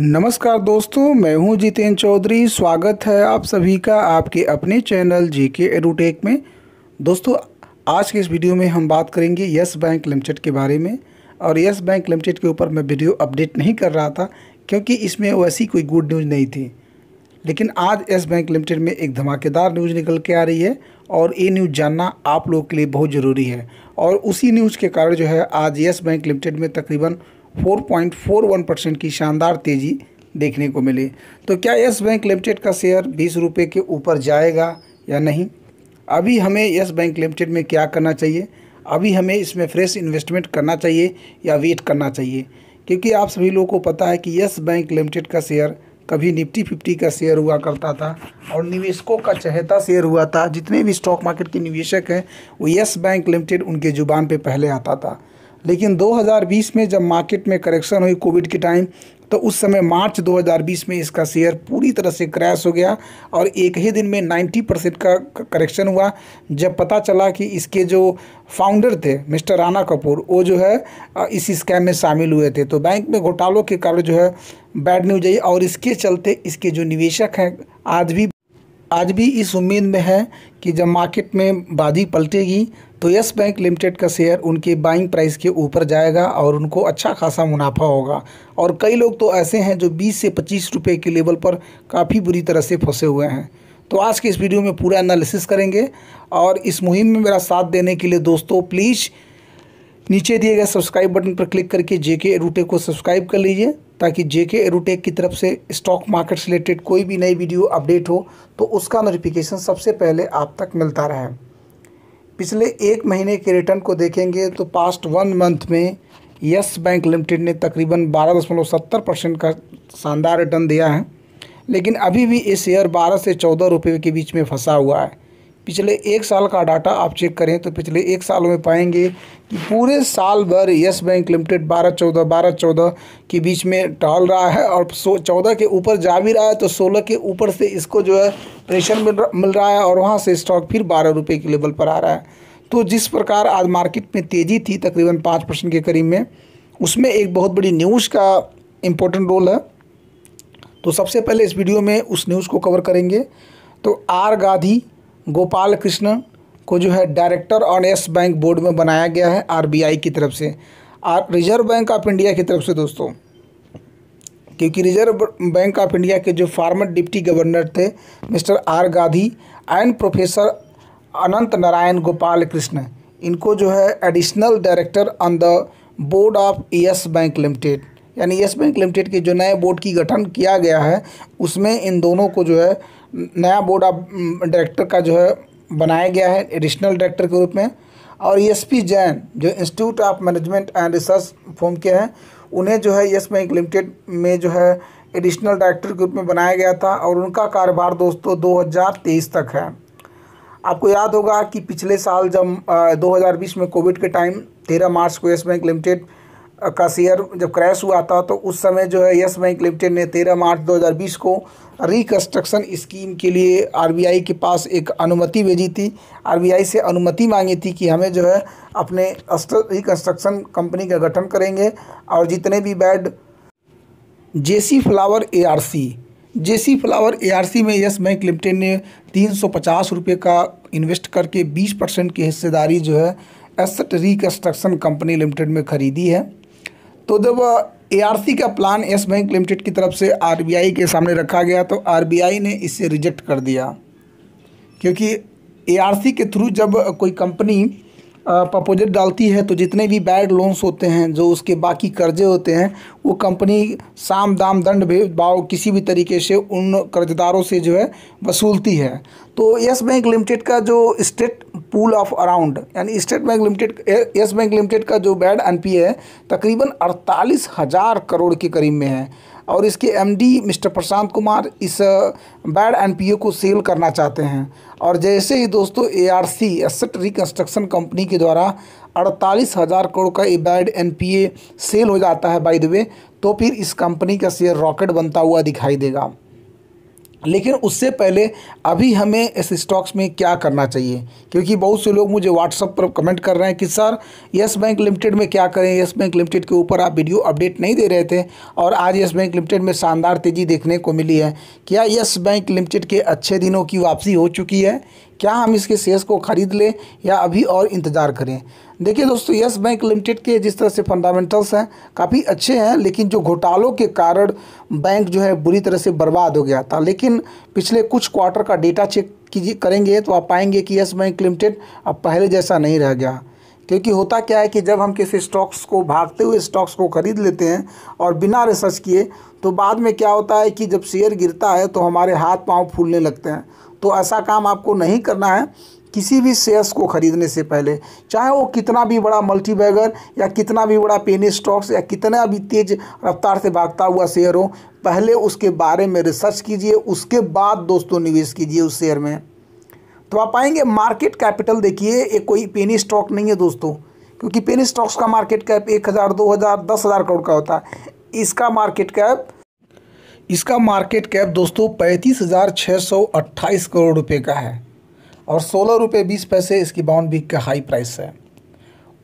नमस्कार दोस्तों मैं हूं जितेंद्र चौधरी स्वागत है आप सभी का आपके अपने चैनल जी के एडूटेक में दोस्तों आज के इस वीडियो में हम बात करेंगे यस बैंक लिमिटेड के बारे में और यस बैंक लिमिटेड के ऊपर मैं वीडियो अपडेट नहीं कर रहा था क्योंकि इसमें वैसी कोई गुड न्यूज़ नहीं थी लेकिन आज यस बैंक लिमिटेड में एक धमाकेदार न्यूज़ निकल के आ रही है और ये न्यूज़ जानना आप लोग के लिए बहुत ज़रूरी है और उसी न्यूज़ के कारण जो है आज यस बैंक लिमिटेड में तकरीबन 4.41 परसेंट की शानदार तेज़ी देखने को मिली तो क्या यस बैंक लिमिटेड का शेयर बीस रुपये के ऊपर जाएगा या नहीं अभी हमें यस बैंक लिमिटेड में क्या करना चाहिए अभी हमें इसमें फ्रेश इन्वेस्टमेंट करना चाहिए या वेट करना चाहिए क्योंकि आप सभी लोगों को पता है कि यस बैंक लिमिटेड का शेयर कभी निफ्टी फिफ्टी का शेयर हुआ करता था और निवेशकों का चहेता शेयर हुआ था जितने भी स्टॉक मार्केट के निवेशक हैं वो यस बैंक लिमिटेड उनके ज़ुबान पे पहले आता था लेकिन 2020 में जब मार्केट में करेक्शन हुई कोविड के टाइम तो उस समय मार्च 2020 में इसका शेयर पूरी तरह से क्रैश हो गया और एक ही दिन में 90 परसेंट का करेक्शन हुआ जब पता चला कि इसके जो फाउंडर थे मिस्टर राणा कपूर वो जो है इस स्कैम में शामिल हुए थे तो बैंक में घोटालों के कारण जो है बैड न्यूज आई और इसके चलते इसके जो निवेशक हैं आज भी आज भी इस उम्मीद में है कि जब मार्केट में बाधी पलटेगी तो यस बैंक लिमिटेड का शेयर उनके बाइंग प्राइस के ऊपर जाएगा और उनको अच्छा खासा मुनाफा होगा और कई लोग तो ऐसे हैं जो 20 से 25 रुपए के लेवल पर काफ़ी बुरी तरह से फंसे हुए हैं तो आज के इस वीडियो में पूरा एनालिसिस करेंगे और इस मुहिम में मेरा साथ देने के लिए दोस्तों प्लीज़ नीचे दिए गए सब्सक्राइब बटन पर क्लिक करके जे के रूटे को सब्सक्राइब कर लीजिए ताकि जेके एरोटेक की तरफ से स्टॉक मार्केट से रिलेटेड कोई भी नई वीडियो अपडेट हो तो उसका नोटिफिकेशन सबसे पहले आप तक मिलता रहे पिछले एक महीने के रिटर्न को देखेंगे तो पास्ट वन मंथ में यस बैंक लिमिटेड ने तकरीबन बारह दशमलव सत्तर परसेंट का शानदार रिटर्न दिया है लेकिन अभी भी ये शेयर बारह से चौदह रुपये के बीच में फंसा हुआ है पिछले एक साल का डाटा आप चेक करें तो पिछले एक साल में पाएंगे कि पूरे साल भर यस बैंक लिमिटेड बारह चौदह बारह चौदह के बीच में टहल रहा है और सो चौदह के ऊपर जा भी रहा है तो सोलह के ऊपर से इसको जो है प्रेशर मिल मिल रहा है और वहाँ से स्टॉक फिर बारह रुपये के लेवल पर आ रहा है तो जिस प्रकार आज मार्केट में तेज़ी थी तकरीबन पाँच परसेंट के करीब में उसमें एक बहुत बड़ी न्यूज़ का इम्पोर्टेंट रोल है तो सबसे पहले इस वीडियो में उस न्यूज़ को कवर करेंगे तो आर गांधी गोपाल कृष्ण को जो है director on Yes Bank board में बनाया गया है आरबीआई की तरफ से R Reserve Bank of India की तरफ से दोस्तों क्योंकि रिजर्व बैंक ऑफ इंडिया के जो फार्मर डिप्टी गवर्नर थे mister R Gandhi and professor Anant Narayan Gopal Krishna इनको जो है additional director on the board of Yes Bank Limited यानी यस बैंक लिमिटेड के जो नए बोर्ड की गठन किया गया है उसमें इन दोनों को जो है नया बोर्ड ऑफ डायरेक्टर का जो है बनाया गया है एडिशनल डायरेक्टर के रूप में और एस पी जैन जो Institute of Management and Research फॉर्म के हैं उन्हें जो है येस बैंक लिमिटेड में जो है एडिशनल डायरेक्टर के रूप में बनाया गया था और उनका कारोबार दोस्तों 2023 तक है आपको याद होगा कि पिछले साल जब आ, 2020 में कोविड के टाइम 13 मार्च को येस बैंक लिमिटेड का शेयर जब क्रैश हुआ था तो उस समय जो है यस बैंक लिमिटेड ने 13 मार्च 2020 को रिकन्स्ट्रक्शन स्कीम के लिए आरबीआई के पास एक अनुमति भेजी थी आरबीआई से अनुमति मांगी थी कि हमें जो है अपने रिकन्स्ट्रक्शन कंपनी का गठन करेंगे और जितने भी bad JC Flower ARC JC Flower ARC में यस बैंक लिमिटेड ने तीन सौ का इन्वेस्ट करके बीस परसेंट की हिस्सेदारी जो है एसट रिकन्स्ट्रक्शन कंपनी लिमिटेड में खरीदी है तो जब एआरसी का प्लान येस बैंक लिमिटेड की तरफ से आरबीआई के सामने रखा गया तो आरबीआई ने इसे रिजेक्ट कर दिया क्योंकि एआरसी के थ्रू जब कोई कंपनी प्रपोजल डालती है तो जितने भी बैड लोन्स होते हैं जो उसके बाकी कर्जे होते हैं वो कंपनी साम दाम दंड भेदभाव किसी भी तरीके से उन कर्जदारों से जो है वसूलती है तो यस बैंक लिमिटेड का जो स्टेट पूल ऑफ अराउंड यानी State Bank Limited Yes Bank Limited का जो बैड एन है तकरीबन अड़तालीस हज़ार करोड़ के करीब में है और इसके एमडी मिस्टर प्रशांत कुमार इस बैड एनपीओ को सेल करना चाहते हैं और जैसे ही दोस्तों एआरसी एसेट रिकन्स्ट्रक्शन कंपनी के द्वारा अड़तालीस हज़ार करोड़ का ये बैड एनपीए सेल हो जाता है बाय द वे तो फिर इस कंपनी का शेयर रॉकेट बनता हुआ दिखाई देगा लेकिन उससे पहले अभी हमें इस स्टॉक्स में क्या करना चाहिए क्योंकि बहुत से लोग मुझे व्हाट्सअप पर कमेंट कर रहे हैं कि सर यस बैंक लिमिटेड में क्या करें यस बैंक लिमिटेड के ऊपर आप वीडियो अपडेट नहीं दे रहे थे और आज यस बैंक लिमिटेड में शानदार तेज़ी देखने को मिली है क्या यस बैंक लिमिटेड के अच्छे दिनों की वापसी हो चुकी है क्या हम इसके शेयर्स को खरीद लें या अभी और इंतज़ार करें देखिए दोस्तों यस बैंक लिमिटेड के जिस तरह से फंडामेंटल्स हैं काफ़ी अच्छे हैं लेकिन जो घोटालों के कारण बैंक जो है बुरी तरह से बर्बाद हो गया था लेकिन पिछले कुछ क्वार्टर का डेटा चेक कीजिए करेंगे तो आप पाएंगे कि यस बैंक लिमिटेड अब पहले जैसा नहीं रह गया क्योंकि होता क्या है कि जब हम किसी स्टॉक्स को भागते हुए स्टॉक्स को खरीद लेते हैं और बिना रिसर्च किए तो बाद में क्या होता है कि जब शेयर गिरता है तो हमारे हाथ पाँव फूलने लगते हैं तो ऐसा काम आपको नहीं करना है किसी भी शेयर्स को ख़रीदने से पहले चाहे वो कितना भी बड़ा मल्टी बैगर या कितना भी बड़ा पेनी स्टॉक्स या कितना भी तेज़ रफ्तार से भागता हुआ शेयर हो पहले उसके बारे में रिसर्च कीजिए उसके बाद दोस्तों निवेश कीजिए उस शेयर में तो आप आएंगे मार्केट कैपिटल देखिए ये कोई पेनी स्टॉक नहीं है दोस्तों क्योंकि पेनी स्टॉक्स का मार्केट कैप एक हज़ार दो हज़ार दस हज़ार करोड़ का होता है इसका मार्केट कैप इसका मार्केट कैप दोस्तों पैंतीस हज़ार छः सौ अट्ठाईस करोड़ रुपए का है और सोलह रुपये बीस पैसे इसकी बाउंड बिक का हाई प्राइस है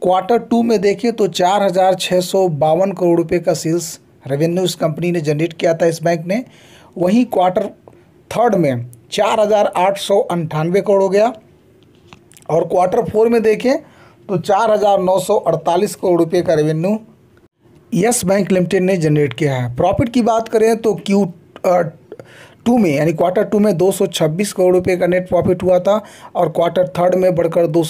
क्वार्टर टू में देखें तो चार हज़ार छः सौ बावन करोड़ रुपए का सेल्स रेवेन्यू इस कंपनी ने जनरेट किया था इस बैंक ने वहीं क्वार्टर थर्ड में चार हज़ार आठ सौ अंठानवे करोड़ हो गया और क्वार्टर फोर में देखें तो चार हज़ार नौ सौ अड़तालीस करोड़ रुपये का रेवेन्यू यस बैंक लिमिटेड ने जनरेट किया है प्रॉफिट की बात करें तो क्यू टू में यानी क्वार्टर टू में 226 करोड़ रुपए का नेट प्रॉफिट हुआ था और क्वार्टर थर्ड में बढ़कर दो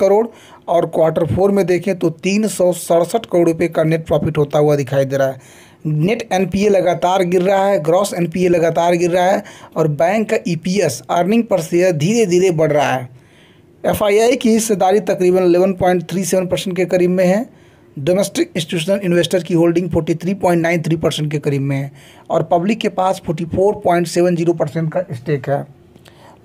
करोड़ और क्वार्टर फोर में देखें तो तीन करोड़ रुपये का नेट प्रॉफिट होता हुआ दिखाई दे रहा है नेट एनपीए लगातार गिर रहा है ग्रॉस एनपीए लगातार गिर रहा है और बैंक का ईपीएस अर्निंग पर शेयर धीरे धीरे बढ़ रहा है एफआईआई की हिस्सेदारी तकरीबन 11.37 परसेंट के करीब में है डोमेस्टिक इंस्टीट्यूशनल इन्वेस्टर की होल्डिंग 43.93 परसेंट के करीब में है और पब्लिक के पास 44.70 परसेंट का स्टेक है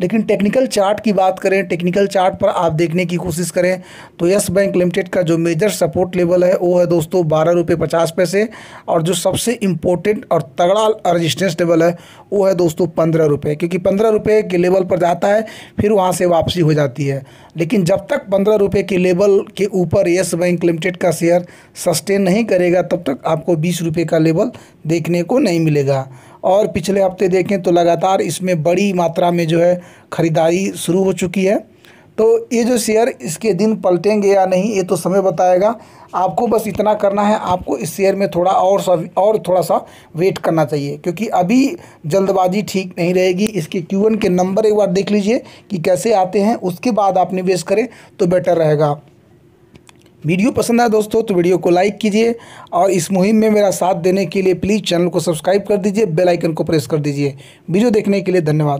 लेकिन टेक्निकल चार्ट की बात करें टेक्निकल चार्ट पर आप देखने की कोशिश करें तो यस बैंक लिमिटेड का जो मेजर सपोर्ट लेवल है वो है दोस्तों बारह रुपये पचास पैसे और जो सबसे इम्पोर्टेंट और तगड़ा रजिस्टेंस लेवल है वो है दोस्तों पंद्रह रुपये क्योंकि पंद्रह रुपये के लेवल पर जाता है फिर वहाँ से वापसी हो जाती है लेकिन जब तक पंद्रह रुपये के लेवल के ऊपर यस बैंक लिमिटेड का शेयर सस्टेन नहीं करेगा तब तक आपको बीस रुपये का लेवल देखने को नहीं मिलेगा और पिछले हफ्ते देखें तो लगातार इसमें बड़ी मात्रा में जो है ख़रीदारी शुरू हो चुकी है तो ये जो शेयर इसके दिन पलटेंगे या नहीं ये तो समय बताएगा आपको बस इतना करना है आपको इस शेयर में थोड़ा और सा और थोड़ा सा वेट करना चाहिए क्योंकि अभी जल्दबाजी ठीक नहीं रहेगी इसके क्यू के नंबर एक बार देख लीजिए कि कैसे आते हैं उसके बाद आप निवेश करें तो बेटर रहेगा वीडियो पसंद आया दोस्तों तो वीडियो को लाइक कीजिए और इस मुहिम में मेरा साथ देने के लिए प्लीज़ चैनल को सब्सक्राइब कर दीजिए बेल आइकन को प्रेस कर दीजिए वीडियो देखने के लिए धन्यवाद